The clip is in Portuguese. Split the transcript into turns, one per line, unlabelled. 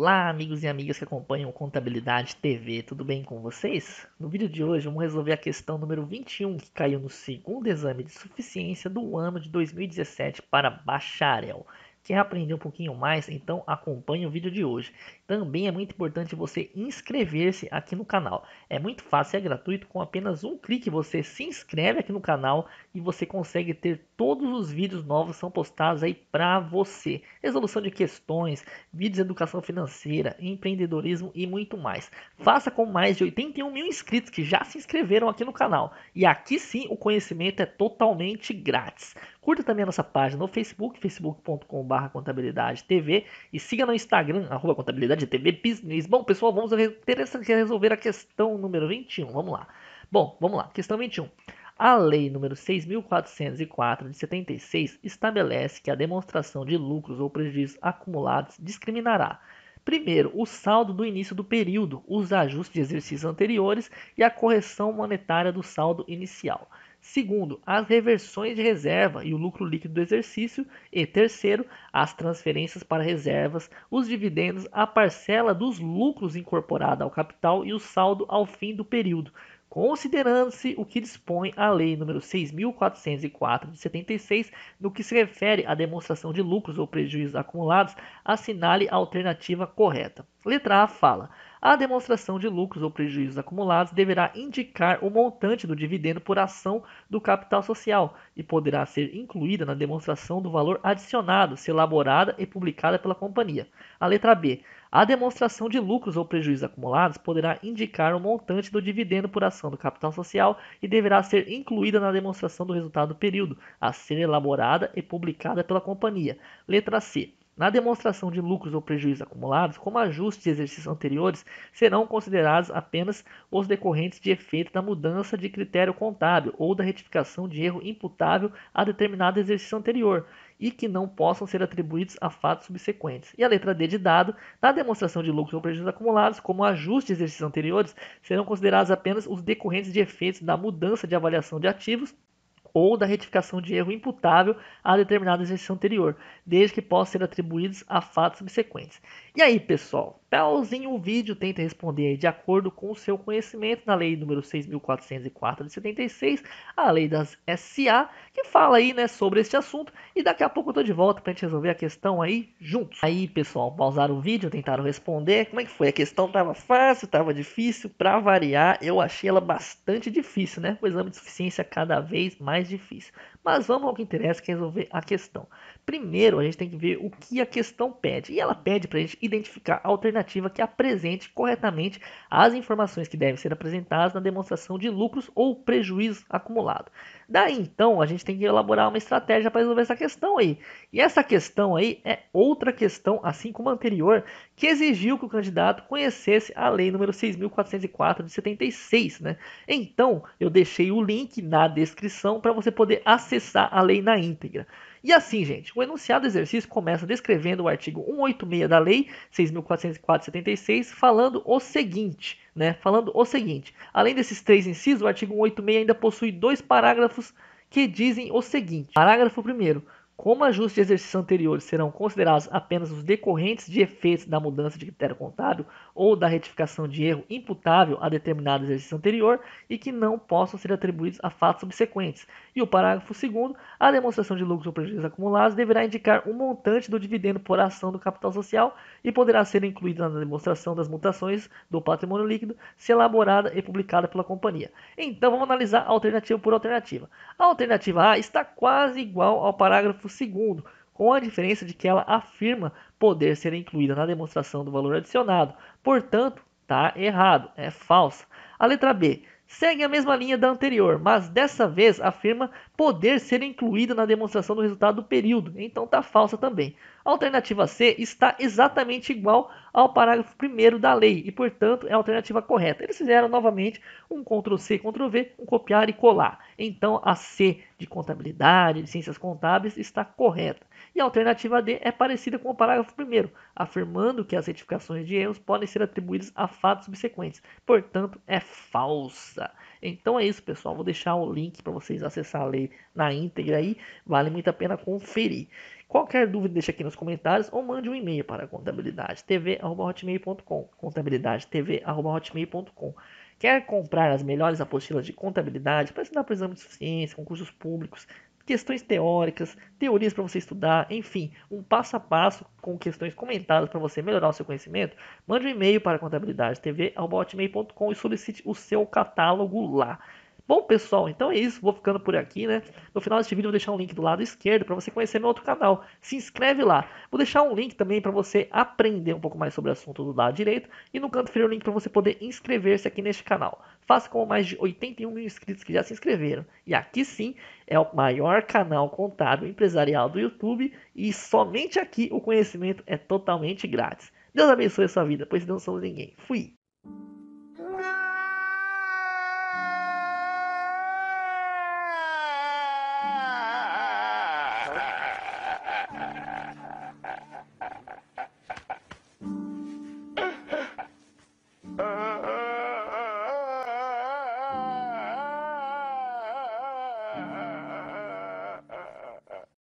Olá, amigos e amigas que acompanham Contabilidade TV, tudo bem com vocês? No vídeo de hoje vamos resolver a questão número 21 que caiu no segundo exame de suficiência do ano de 2017 para bacharel. Quer aprender um pouquinho mais? Então acompanhe o vídeo de hoje. Também é muito importante você inscrever-se aqui no canal. É muito fácil, é gratuito, com apenas um clique você se inscreve aqui no canal e você consegue ter todos os vídeos novos são postados aí para você. Resolução de questões, vídeos de educação financeira, empreendedorismo e muito mais. Faça com mais de 81 mil inscritos que já se inscreveram aqui no canal. E aqui sim o conhecimento é totalmente grátis. Curta também a nossa página no Facebook, facebook.com.br Contabilidade TV e siga no Instagram, arroba Contabilidade TV Business. Bom, pessoal, vamos resolver a questão número 21. Vamos lá. Bom, vamos lá. Questão 21. A Lei nº 6.404 de 76 estabelece que a demonstração de lucros ou prejuízos acumulados discriminará, primeiro, o saldo do início do período, os ajustes de exercícios anteriores e a correção monetária do saldo inicial. Segundo, as reversões de reserva e o lucro líquido do exercício. E terceiro, as transferências para reservas, os dividendos, a parcela dos lucros incorporada ao capital e o saldo ao fim do período, considerando-se o que dispõe a Lei nº 6.404 de 76, no que se refere à demonstração de lucros ou prejuízos acumulados, assinale a alternativa correta. Letra A fala: a demonstração de lucros ou prejuízos acumulados deverá indicar o montante do dividendo por ação do capital social e poderá ser incluída na demonstração do valor adicionado, se elaborada e publicada pela companhia. A letra B. A demonstração de lucros ou prejuízos acumulados poderá indicar o montante do dividendo por ação do capital social e deverá ser incluída na demonstração do resultado do período, a ser elaborada e publicada pela companhia. Letra C. Na demonstração de lucros ou prejuízos acumulados, como ajustes de exercícios anteriores, serão considerados apenas os decorrentes de efeito da mudança de critério contábil ou da retificação de erro imputável a determinado exercício anterior e que não possam ser atribuídos a fatos subsequentes. E a letra D de dado, na demonstração de lucros ou prejuízos acumulados, como ajustes de exercícios anteriores, serão considerados apenas os decorrentes de efeitos da mudança de avaliação de ativos ou da retificação de erro imputável a determinada exercício anterior, desde que possam ser atribuídos a fatos subsequentes. E aí, pessoal, Talzinho o vídeo tenta responder de acordo com o seu conhecimento na lei número 6.404 de 76, a lei das SA, que fala aí né, sobre este assunto. E daqui a pouco eu tô de volta pra gente resolver a questão aí juntos. Aí, pessoal, pausaram o vídeo, tentaram responder. Como é que foi? A questão tava fácil, tava difícil. Pra variar, eu achei ela bastante difícil, né? O exame de suficiência cada vez mais difícil. Mas vamos ao que interessa, que é resolver a questão. Primeiro, a gente tem que ver o que a questão pede. E ela pede para a gente identificar a alternativa que apresente corretamente as informações que devem ser apresentadas na demonstração de lucros ou prejuízo acumulado. Daí, então, a gente tem que elaborar uma estratégia para resolver essa questão aí. E essa questão aí é outra questão, assim como a anterior, que exigiu que o candidato conhecesse a lei número 6404 de 76, né? Então, eu deixei o link na descrição para você poder acessar a lei na íntegra. E assim, gente, o enunciado do exercício começa descrevendo o artigo 186 da Lei 6.404/76, falando o seguinte, né? Falando o seguinte. Além desses três incisos, o artigo 186 ainda possui dois parágrafos que dizem o seguinte: Parágrafo 1 como ajustes de exercícios anteriores serão considerados apenas os decorrentes de efeitos da mudança de critério contábil ou da retificação de erro imputável a determinado exercício anterior e que não possam ser atribuídos a fatos subsequentes. E o parágrafo 2 a demonstração de lucros ou prejuízos acumulados deverá indicar o um montante do dividendo por ação do capital social e poderá ser incluída na demonstração das mutações do patrimônio líquido se elaborada e publicada pela companhia. Então vamos analisar alternativa por alternativa. A alternativa A está quase igual ao parágrafo parágrafo 2, com a diferença de que ela afirma poder ser incluída na demonstração do valor adicionado. Portanto, está errado, é falsa. A letra B segue a mesma linha da anterior, mas dessa vez afirma poder ser incluída na demonstração do resultado do período, então está falsa também. A alternativa C está exatamente igual ao parágrafo 1 da lei e, portanto, é a alternativa correta. Eles fizeram novamente um Ctrl+C, Ctrl+V, um copiar e colar. Então, a C de contabilidade, de ciências contábeis, está correta. E a alternativa D é parecida com o parágrafo 1, afirmando que as retificações de erros podem ser atribuídas a fatos subsequentes. Portanto, é falsa. Então é isso, pessoal. Vou deixar o link para vocês acessar a lei na íntegra aí. Vale muito a pena conferir. Qualquer dúvida deixe aqui nos comentários ou mande um e-mail para contabilidadetv.hotmail.com contabilidadetv.hotmail.com Quer comprar as melhores apostilas de contabilidade para estudar para exame de suficiência, concursos públicos, questões teóricas, teorias para você estudar, enfim, um passo a passo com questões comentadas para você melhorar o seu conhecimento, mande um e-mail para contabilidadetv.com e solicite o seu catálogo lá. Bom, pessoal, então é isso. Vou ficando por aqui, né? No final deste vídeo, eu vou deixar um link do lado esquerdo para você conhecer meu outro canal. Se inscreve lá. Vou deixar um link também para você aprender um pouco mais sobre o assunto do lado direito. E no canto inferior, o link para você poder inscrever-se aqui neste canal. Faça como mais de 81 mil inscritos que já se inscreveram. E aqui sim é o maior canal contábil empresarial do YouTube. E somente aqui o conhecimento é totalmente grátis. Deus abençoe a sua vida, pois não somos ninguém. Fui!